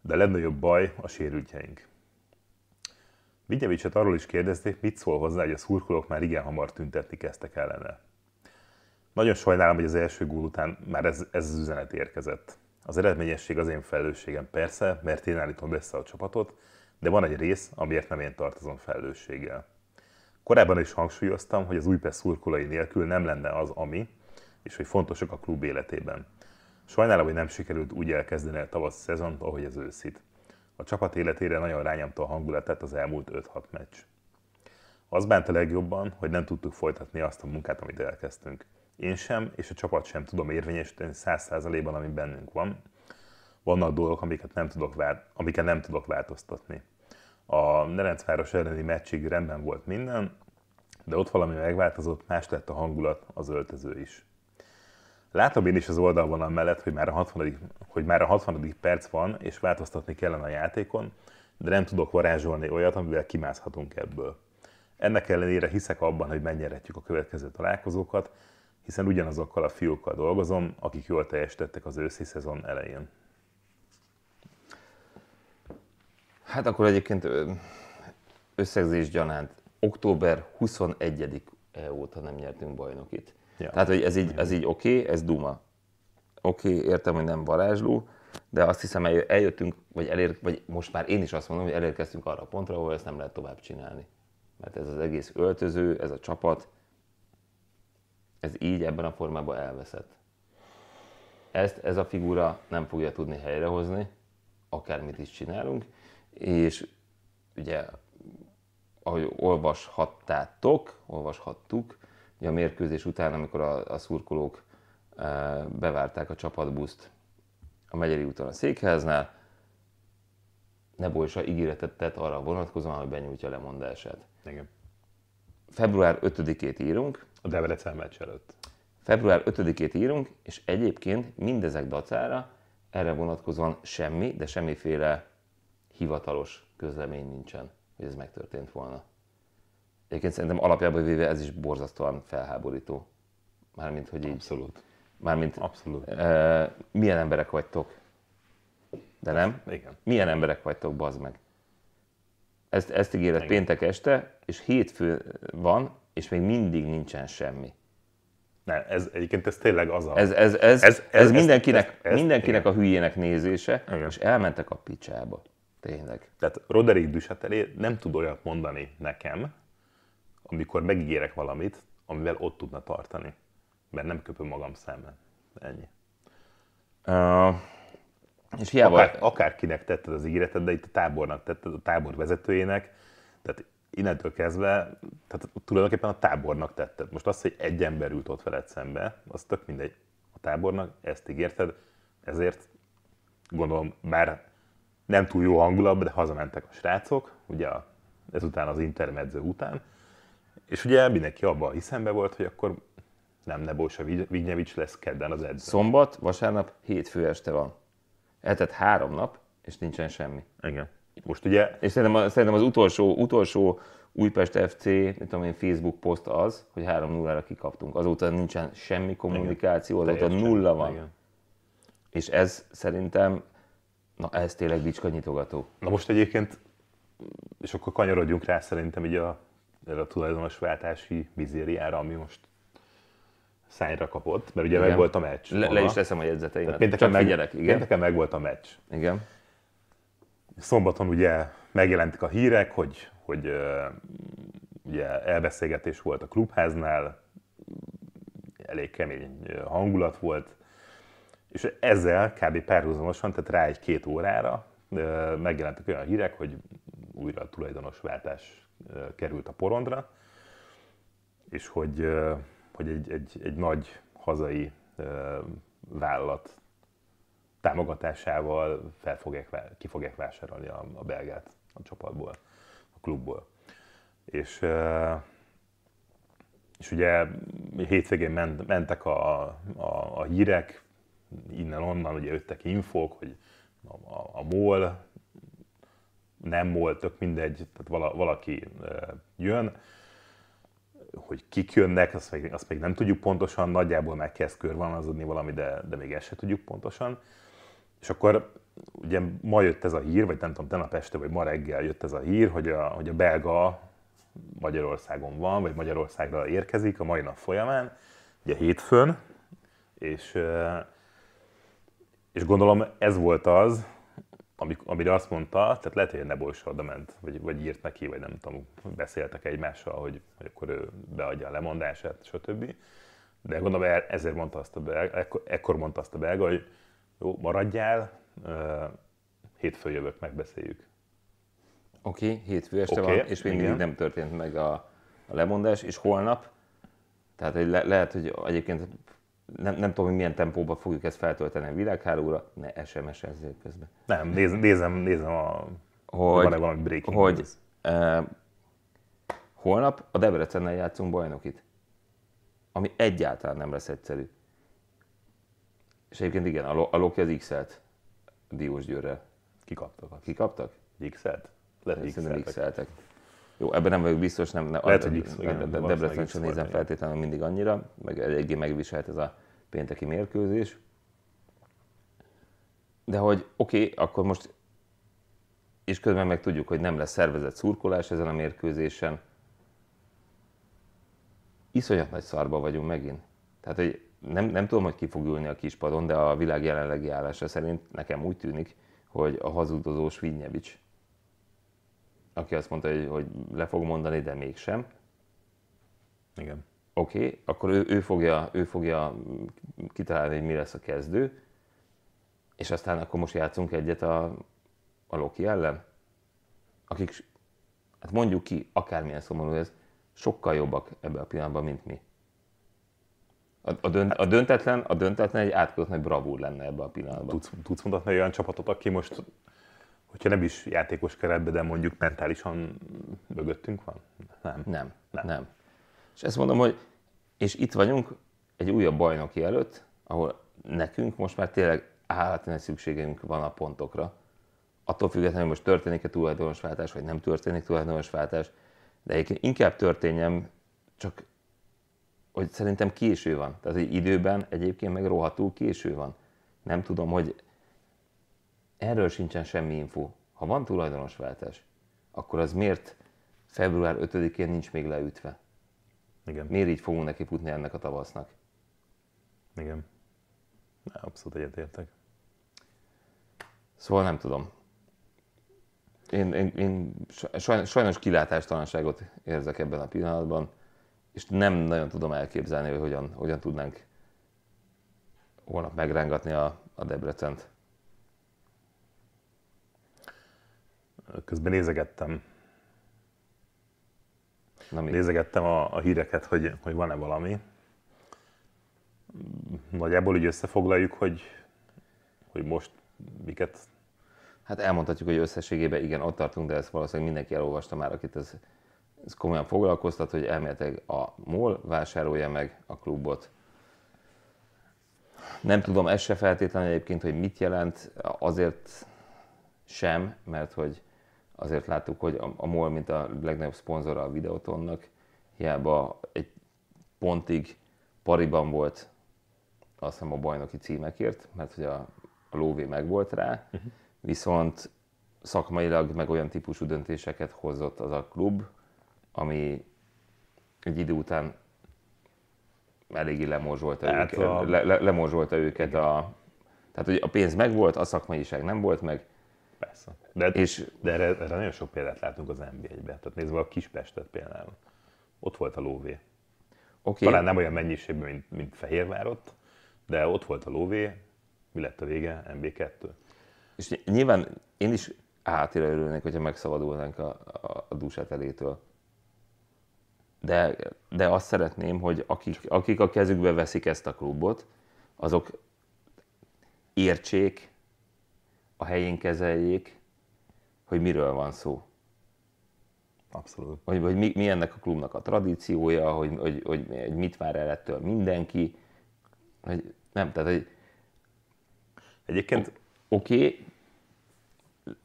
de a legnagyobb baj a sérültjeink. Vigyevicset arról is kérdezték, mit szól hozzá, hogy a szurkolók már igen hamar tüntetni kezdtek ellene. Nagyon sajnálom, hogy az első gól után már ez, ez az üzenet érkezett. Az eredményesség az én felelősségem persze, mert én állítom össze a csapatot, de van egy rész, amiért nem én tartozom felelősséggel. Korábban is hangsúlyoztam, hogy az Újpest szurkolai nélkül nem lenne az, ami, és hogy fontosak a klub életében. Sajnálom, hogy nem sikerült úgy elkezdeni a tavasz szezont, ahogy az őszit. A csapat életére nagyon rányomta a hangulatát az elmúlt 5-6 meccs. Az bánt a legjobban, hogy nem tudtuk folytatni azt a munkát, amit elkezdtünk én sem, és a csapat sem tudom érvényesíteni száz százalékban, ami bennünk van. Vannak dolgok, amiket nem tudok, vált, amiket nem tudok változtatni. A Nerencváros elleni meccsig rendben volt minden, de ott valami megváltozott, más lett a hangulat, az öltöző is. Látom én is az oldalvonal mellett, hogy már, a 60. hogy már a 60. perc van, és változtatni kellene a játékon, de nem tudok varázsolni olyat, amivel kimászhatunk ebből. Ennek ellenére hiszek abban, hogy megnyerhetjük a következő találkozókat, hiszen ugyanazokkal a fiúkkal dolgozom, akik jól teljesítettek az őszi szezon elején. Hát akkor egyébként összegzés gyanánt. Október 21 -e óta nem nyertünk bajnokit. Ja. Tehát, hogy ez így, ez így oké, okay, ez duma. Oké, okay, értem, hogy nem varázsló, de azt hiszem eljöttünk, vagy, elér, vagy most már én is azt mondom, hogy elérkeztünk arra a pontra, ahol ezt nem lehet tovább csinálni. Mert ez az egész öltöző, ez a csapat, ez így ebben a formában elveszett. Ezt ez a figura nem fogja tudni helyrehozni, akármit is csinálunk, és ugye, ahogy olvashattátok, olvashattuk, ugye a mérkőzés után, amikor a, a szurkolók e, bevárták a csapatbuszt a Megyeri úton a Székháznál, Nebojsa ígéretet tett arra vonatkozóan, hogy benyújtja a lemondását. Igen. Február 5-ét írunk, a Debrecen meccs előtt. Február 5-ét írunk, és egyébként mindezek dacára erre vonatkozóan semmi, de semmiféle hivatalos közlemény nincsen, hogy ez megtörtént volna. Egyébként szerintem alapjában véve ez is borzasztóan felháborító. Mármint, hogy így... Abszolút. Mármint, Abszolút. E, milyen emberek vagytok? De nem? Igen. Milyen emberek vagytok, bazd meg? Ezt, ezt ígéret Igen. péntek este, és hétfő van, és még mindig nincsen semmi. Nem, ez egyébként ez tényleg az a... Ez, ez, ez, ez, ez, mindenkinek, ez, ez, mindenkinek a hülyének nézése, igen. és elmentek a picsába. Tényleg. Tehát Roderick Düsseteré nem tud olyat mondani nekem, amikor megígérek valamit, amivel ott tudna tartani. Mert nem köpöm magam szemben. Ennyi. Uh, és hiába... Akár, akárkinek tetted az ígéretet, de itt a tábornak tetted, a tábor vezetőjének, tehát innentől kezdve, tehát tulajdonképpen a tábornak tetted. Most az, hogy egy ember ült ott veled szembe, az tök mindegy. A tábornak ezt ígérted, ezért gondolom, bár nem túl jó hangulat, de hazamentek a srácok, ugye ezután az intermedző után, és ugye mindenki abban a hiszembe volt, hogy akkor nem Nebósa Vignyevics lesz kedden az edző. Szombat, vasárnap, hétfő este van. Eltett három nap, és nincsen semmi. Igen most ugye, és szerintem, szerintem az utolsó, utolsó Újpest FC, nem tudom én, Facebook poszt az, hogy 3-0-ra kikaptunk. Azóta nincsen semmi kommunikáció, Igen, azóta nulla van. Igen. És ez szerintem, na ez tényleg bicska nyitogató. Na most egyébként, és akkor kanyarodjunk rá szerintem így a, a tulajdonos váltási bizériára, ami most szányra kapott, mert ugye igen. meg volt a meccs. Le, le is teszem a jegyzeteimet. csak meg, figyelek, igen. pénteken meg volt a meccs. Igen szombaton ugye megjelentek a hírek, hogy, hogy ugye elbeszélgetés volt a klubháznál, elég kemény hangulat volt, és ezzel kb. párhuzamosan, tehát rá egy-két órára megjelentek olyan hírek, hogy újra a tulajdonosváltás került a porondra, és hogy, hogy egy, egy, egy nagy hazai vállalat támogatásával fel fogják, ki fogják vásárolni a, a belgát a csapatból, a klubból. És, és ugye hétvégén ment, mentek a, a, a hírek, innen-onnan ugye jöttek infók, hogy a, a, a MOL, nem MOL, tök mindegy, tehát vala, valaki jön, hogy kik jönnek, azt még, azt még nem tudjuk pontosan, nagyjából meg kezd körvonalazódni valami, de, de még ezt se tudjuk pontosan. És akkor ugye ma jött ez a hír, vagy nem tudom, tegnap este, vagy ma reggel jött ez a hír, hogy a, hogy a belga Magyarországon van, vagy Magyarországra érkezik a mai nap folyamán, ugye hétfőn, és, és gondolom ez volt az, amire azt mondta, tehát lehet, hogy Neboj oda ment, vagy, vagy írt neki, vagy nem tudom, beszéltek egymással, hogy, hogy akkor ő beadja a lemondását, stb. De gondolom ezért mondta azt a belga, ekkor, ekkor mondta azt a belga, hogy, jó, maradjál, hétfő jövök, megbeszéljük. Oké, okay, hétfő este okay, van, és még igen. mindig nem történt meg a, a lemondás, és holnap, tehát hogy le, lehet, hogy egyébként nem, nem tudom, hogy milyen tempóban fogjuk ezt feltölteni a világhálóra, ne SMS-ezzél közben. Nem, nézem, nézem, nézem a, hogy, van valami breaking hogy, news. holnap a Debrecennel játszunk bajnokit, ami egyáltalán nem lesz egyszerű. És egyébként igen, a Loki az X-et Diós Győrrel. Kikaptak. Kikaptak? X-et? Lehet, x Jó, ebben nem vagyok biztos, nem, nem Lehet, hogy de Debrecen sem nézem feltétlenül mindig annyira, meg eléggé megviselt ez a pénteki mérkőzés. De hogy oké, okay, akkor most, és közben meg tudjuk, hogy nem lesz szervezett szurkolás ezen a mérkőzésen, iszonyat nagy szarba vagyunk megint. Tehát, hogy nem, nem tudom, hogy ki fog ülni a kispadon, de a világ jelenlegi állása szerint nekem úgy tűnik, hogy a hazudozó Svinnyevics, aki azt mondta, hogy, hogy le fog mondani, de mégsem. Igen. Oké, okay, akkor ő, ő, fogja, ő fogja kitalálni, hogy mi lesz a kezdő, és aztán akkor most játszunk egyet a, a Loki ellen, akik, hát mondjuk ki, akármilyen szomorú ez, sokkal jobbak ebben a pillanatban, mint mi. A, dönt, hát- a, döntetlen, a döntetlen egy átkozott nagy bravúr lenne ebben a pillanatban. Tudsz, tudsz mutatni olyan csapatot, aki most, hogyha nem is játékos keretben, de mondjuk mentálisan mögöttünk van? Nem. Nem. Nem. nem. És ezt mondom, hogy és itt vagyunk egy újabb bajnoki előtt, ahol nekünk most már tényleg állati nagy szükségünk van a pontokra. Attól függetlenül, hogy most történik-e tulajdonosváltás, vagy nem történik tulajdonosváltás, de inkább történjem csak hogy szerintem késő van. Tehát egy időben egyébként meg rohadtul késő van. Nem tudom, hogy erről sincsen semmi info. Ha van tulajdonosváltás, akkor az miért február 5-én nincs még leütve? Igen. Miért így fogunk neki putni ennek a tavasznak? Igen. Na, Abszolút egyetértek. Szóval nem tudom. Én, én, én sajnos kilátástalanságot érzek ebben a pillanatban és nem nagyon tudom elképzelni, hogy hogyan, hogyan tudnánk holnap megrángatni a, a Debrecent. Közben nézegettem. Na, Nézegettem a, a híreket, hogy, hogy van-e valami. Nagyjából úgy összefoglaljuk, hogy, hogy most miket... Hát elmondhatjuk, hogy összességében igen, ott tartunk, de ezt valószínűleg mindenki elolvasta már, akit ez ez komolyan foglalkoztat, hogy elméletileg a MOL vásárolja meg a klubot. Nem tudom ez se feltétlenül egyébként, hogy mit jelent, azért sem, mert hogy azért láttuk, hogy a, MOL, mint a legnagyobb szponzora a Videotonnak, hiába egy pontig pariban volt azt hiszem a bajnoki címekért, mert hogy a, a lóvé meg volt rá, mhm. viszont szakmailag meg olyan típusú döntéseket hozott az a klub, ami egy idő után eléggé lemorzsolta hát őket, a... le, le, lemorzsolta őket a... Tehát, hogy a pénz megvolt, a szakmaiság nem volt meg. Persze. De, és, de erre, erre nagyon sok példát látunk az nb be Tehát nézve a Kispestet például. Ott volt a lóvé. Okay. Talán nem olyan mennyiségben, mint, mint Fehérvárot, de ott volt a lóvé, mi lett a vége? MB2. És nyilván én is átére örülnék, hogyha megszabadulnánk a, a, a dúsát elétől de, de azt szeretném, hogy akik, akik a kezükbe veszik ezt a klubot, azok értsék, a helyén kezeljék, hogy miről van szó. Abszolút. Hogy, hogy mi, mi ennek a klubnak a tradíciója, hogy, hogy, hogy, hogy mit vár el ettől mindenki. Hogy nem, tehát, hogy Egyébként... Oké, okay,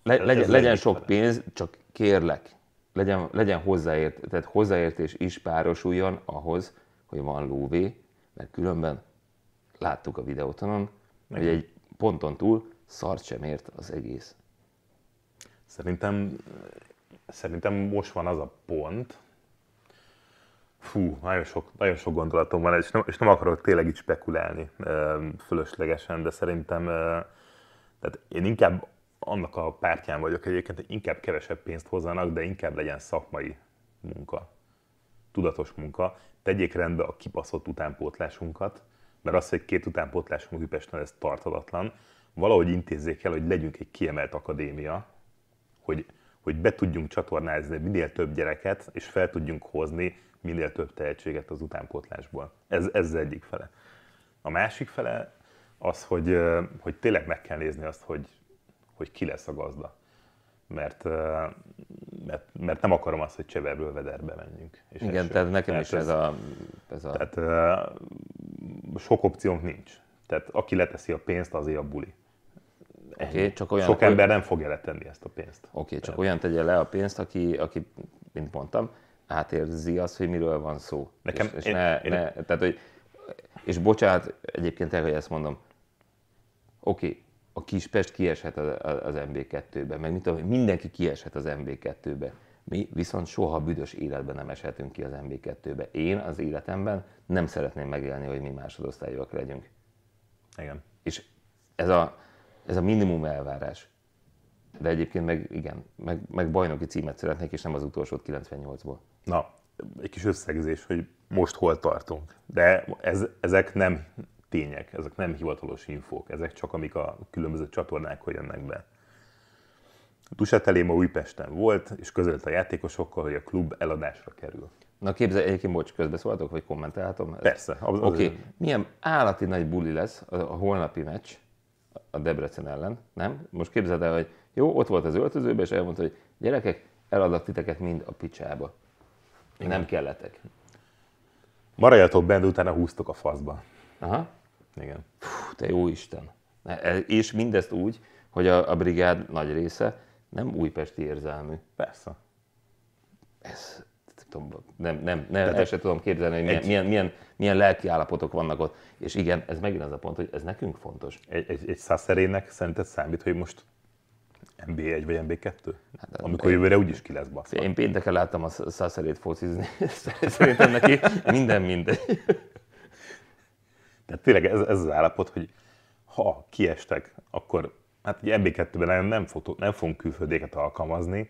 le, legyen, legyen sok pénz, csak kérlek, legyen, legyen hozzáért, tehát hozzáértés is párosuljon ahhoz, hogy van lóvé, mert különben láttuk a videótonon, hogy egy ponton túl szart sem ért az egész. Szerintem, szerintem most van az a pont, Fú, nagyon sok, nagyon sok gondolatom van, és nem, és nem akarok tényleg itt spekulálni fölöslegesen, de szerintem tehát én inkább annak a pártján vagyok egyébként, hogy inkább kevesebb pénzt hozzanak, de inkább legyen szakmai munka, tudatos munka. Tegyék rendbe a kipaszott utánpótlásunkat, mert az, hogy két utánpótlásunk Újpesten, ez tartalatlan. Valahogy intézzék el, hogy legyünk egy kiemelt akadémia, hogy, hogy be tudjunk csatornázni minél több gyereket, és fel tudjunk hozni minél több tehetséget az utánpótlásból. Ez, ez az egyik fele. A másik fele az, hogy, hogy tényleg meg kell nézni azt, hogy hogy ki lesz a gazda. Mert, mert, mert nem akarom azt, hogy cseverből vederbe menjünk. És Igen, eső. tehát nekem mert is ez, ez a... Ez a... Tehát sok opciónk nincs. Tehát aki leteszi a pénzt, azért a buli. Okay, csak olyan, Sok ember nem fogja letenni ezt a pénzt. Oké, okay, csak olyan tegye le a pénzt, aki, aki mint mondtam, átérzi azt, hogy miről van szó. Nekem, és, és én, ne, én... ne, tehát, hogy, és bocsánat, egyébként el, hogy ezt mondom, oké, okay, a Kispest kieshet az MB2-be, meg mint tudom, mindenki kieshet az MB2-be. Mi viszont soha büdös életben nem eshetünk ki az MB2-be. Én az életemben nem szeretném megélni, hogy mi másodosztályúak legyünk. Igen. És ez a, ez a minimum elvárás. De egyébként meg igen, meg, meg bajnoki címet szeretnék, és nem az utolsót 98-ból. Na, egy kis összegzés, hogy most hol tartunk. De ez, ezek nem tények, ezek nem hivatalos infók, ezek csak amik a különböző csatornákon jönnek be. Dusa ma Újpesten volt, és közölt a játékosokkal, hogy a klub eladásra kerül. Na képzelj, egyébként bocs, közbeszóltok, vagy kommentálhatom? Persze. Oké, okay. milyen állati nagy buli lesz a, holnapi meccs a Debrecen ellen, nem? Most képzeld el, hogy jó, ott volt az öltözőben, és elmondta, hogy gyerekek, eladlak titeket mind a picsába. Igen. Nem kelletek. Maradjatok benne, utána húztok a faszba. Aha. Igen. Puh, te jó Isten. E, és mindezt úgy, hogy a, a brigád nagy része nem újpesti érzelmű. Persze. Ez, nem, nem, nem, nem, el tudom képzelni, hogy milyen, egy, milyen, milyen, milyen lelki állapotok vannak ott. És igen, ez megint az a pont, hogy ez nekünk fontos. Egy, egy, egy szászerének szerinted számít, hogy most MB1 vagy MB2? Hát, Amikor jövőre úgyis ki lesz baszva. Én pénteken láttam a szászerét focizni, szerintem neki minden mindegy. Tehát tényleg ez, ez az állapot, hogy ha kiestek, akkor hát ugye MB2-ben nem, nem, fog, nem fogunk külföldéket alkalmazni,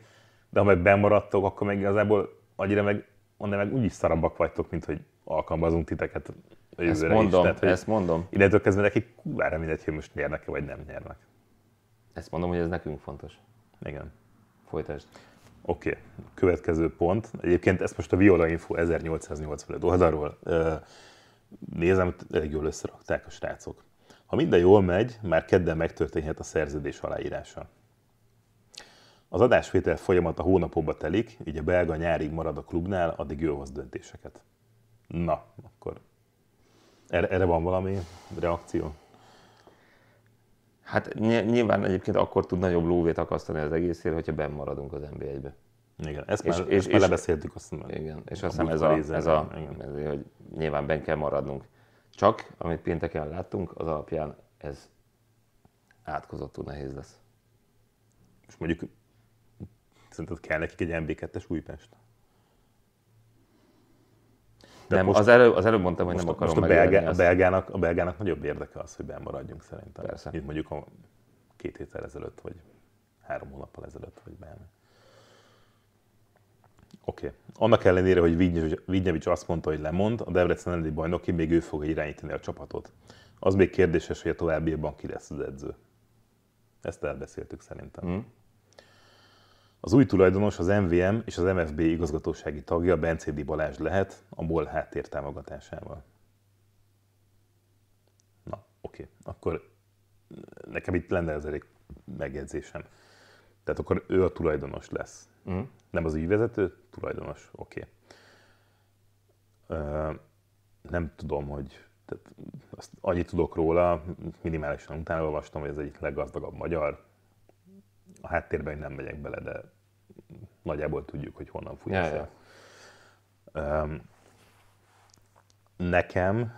de ha meg bemaradtok, akkor meg igazából annyira meg, onnan meg úgyis szarabbak vagytok, mint hogy alkalmazunk titeket a ezt mondom, is. Tehát, ezt mondom. Innentől kezdve nekik kurvára mindegy, hogy most nyernek-e vagy nem nyernek. Ezt mondom, hogy ez nekünk fontos. Igen. Folytasd. Oké, okay. következő pont. Egyébként ezt most a Viola Info 1885 oldalról nézem, elég jól összerakták a srácok. Ha minden jól megy, már kedden megtörténhet a szerződés aláírása. Az adásvétel folyamat a hónapokba telik, így a belga nyárig marad a klubnál, addig jól hoz döntéseket. Na, akkor erre, erre van valami reakció? Hát nyilván egyébként akkor tud nagyobb lóvét akasztani az egészért, hogyha benn maradunk az NBA-be. Igen, ezt már, és, ezt és, lebeszéltük, azt mondom, Igen, és azt hiszem ez a, ez a ez, hogy nyilván benne kell maradnunk. Csak, amit pénteken láttunk, az alapján ez átkozottul nehéz lesz. És mondjuk szerinted kell nekik egy MB2-es Újpest? De nem, most, az, előbb, az előbb mondtam, hogy most, nem akarom most a, belga, a, belgának, a belgának nagyobb érdeke az, hogy maradjunk szerintem. Persze. Mint mondjuk a két héttel ezelőtt, vagy három hónappal ezelőtt, vagy bármi. Oké. Okay. Annak ellenére, hogy Vignevics azt mondta, hogy lemond, a Debrecen elleni bajnoki még ő fogja irányítani a csapatot. Az még kérdéses, hogy a továbbiakban ki lesz az edző. Ezt elbeszéltük szerintem. Mm. Az új tulajdonos az MVM és az MFB igazgatósági tagja Bencédi Balázs lehet a MOL háttér támogatásával. Na, oké. Okay. Akkor nekem itt lenne ez elég megjegyzésem. Tehát akkor ő a tulajdonos lesz. Uh-huh. Nem az ügyvezető, tulajdonos, oké. Okay. Uh, nem tudom, hogy tehát azt annyit tudok róla, minimálisan utána olvastam, hogy ez egyik leggazdagabb magyar. A háttérben nem megyek bele, de nagyjából tudjuk, hogy honnan fújja ja, ja. nekem,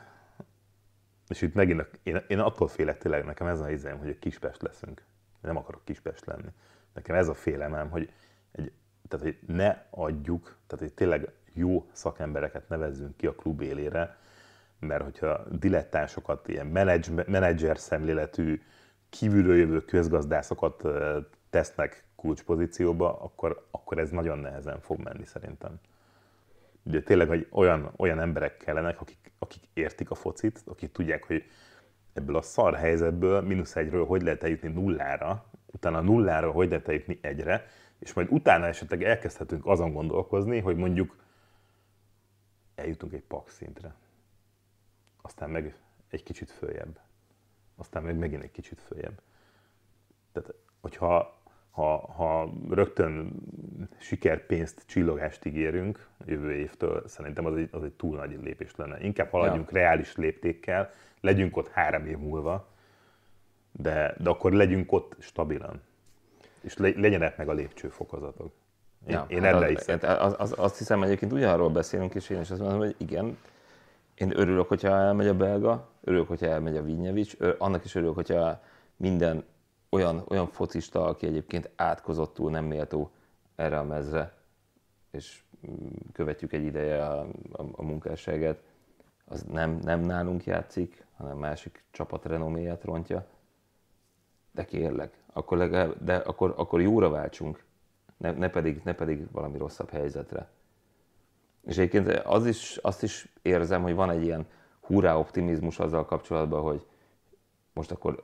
és itt megint, én, én attól félek tényleg, nekem ez a izém, hogy a Kispest leszünk. Nem akarok Kispest lenni nekem ez a félelmem, hogy, egy, tehát, hogy ne adjuk, tehát hogy tényleg jó szakembereket nevezzünk ki a klub élére, mert hogyha dilettásokat, ilyen menedzser szemléletű, kívülről jövő közgazdászokat tesznek kulcspozícióba, akkor, akkor ez nagyon nehezen fog menni szerintem. Ugye tényleg, hogy olyan, olyan emberek kellenek, akik, akik értik a focit, akik tudják, hogy ebből a szar helyzetből, mínusz egyről hogy lehet eljutni nullára, utána nullára hogy lehet eljutni egyre, és majd utána esetleg elkezdhetünk azon gondolkozni, hogy mondjuk eljutunk egy pak szintre, aztán meg egy kicsit följebb, aztán meg megint egy kicsit följebb. Tehát, hogyha ha, ha rögtön sikerpénzt, csillogást ígérünk jövő évtől, szerintem az egy, az egy túl nagy lépés lenne. Inkább haladjunk ja. reális léptékkel, legyünk ott három év múlva, de, de akkor legyünk ott stabilan. És le, legyenek meg a lépcsőfokozatok. Én, ja, én hát erre hiszem. Hát az, az, azt hiszem egyébként ugyanarról beszélünk, és én is azt mondom, hogy igen, én örülök, hogyha elmegy a belga, örülök, hogyha elmegy a Vinyevics, annak is örülök, hogyha minden olyan, olyan focista, aki egyébként átkozottul nem méltó erre a mezre, és mm, követjük egy ideje a, a, a munkásságát, az nem, nem nálunk játszik, hanem másik csapat renoméját rontja de kérlek, akkor, legalább, de akkor, akkor jóra váltsunk, ne, ne, pedig, ne pedig valami rosszabb helyzetre. És egyébként az is, azt is érzem, hogy van egy ilyen hurrá optimizmus azzal kapcsolatban, hogy most akkor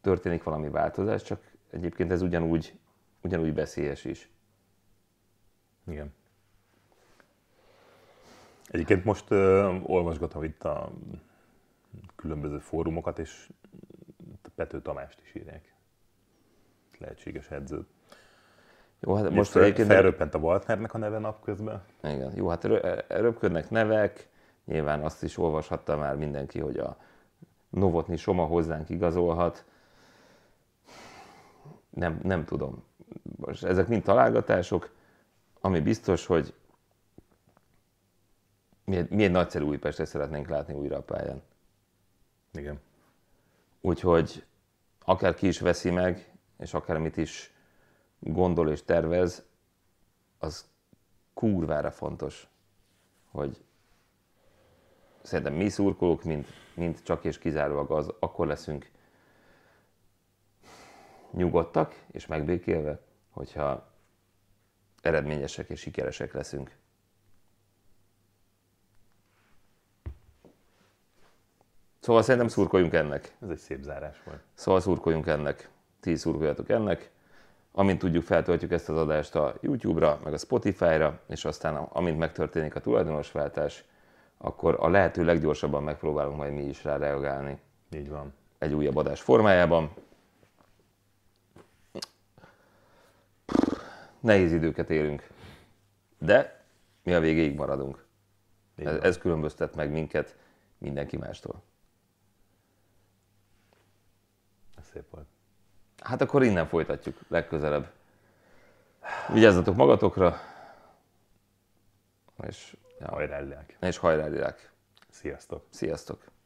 történik valami változás, csak egyébként ez ugyanúgy, ugyanúgy veszélyes is. Igen. Egyébként most uh, olvasgatom itt a különböző fórumokat, és Pető Tamást is írják. Lehetséges edző. Jó, hát most fel, egyébként... Felröppent a Waltnernek a neve napközben. Igen, jó, hát röpködnek nevek, nyilván azt is olvashatta már mindenki, hogy a Novotni Soma hozzánk igazolhat. Nem, nem tudom. Most ezek mind találgatások, ami biztos, hogy mi egy, mi egy nagyszerű Újpestre szeretnénk látni újra a pályán. Igen. Úgyhogy akár ki is veszi meg, és akármit is gondol és tervez, az kurvára fontos, hogy szerintem mi szurkolók, mint, mint csak és kizárólag az, akkor leszünk nyugodtak és megbékélve, hogyha eredményesek és sikeresek leszünk. Szóval szerintem szurkoljunk ennek. Ez egy szép zárás volt. Szóval szurkoljunk ennek. Ti szurkoljatok ennek. Amint tudjuk, feltöltjük ezt az adást a YouTube-ra, meg a Spotify-ra, és aztán amint megtörténik a tulajdonosváltás, akkor a lehető leggyorsabban megpróbálunk majd mi is rá reagálni. Így van. Egy újabb adás formájában. Nehéz időket élünk, de mi a végéig maradunk. Ez, ez különböztet meg minket mindenki mástól. szép volt. Hát akkor innen folytatjuk legközelebb. Vigyázzatok magatokra, és ja. hajrá lilák. És hajrá lilák. Sziasztok. Sziasztok.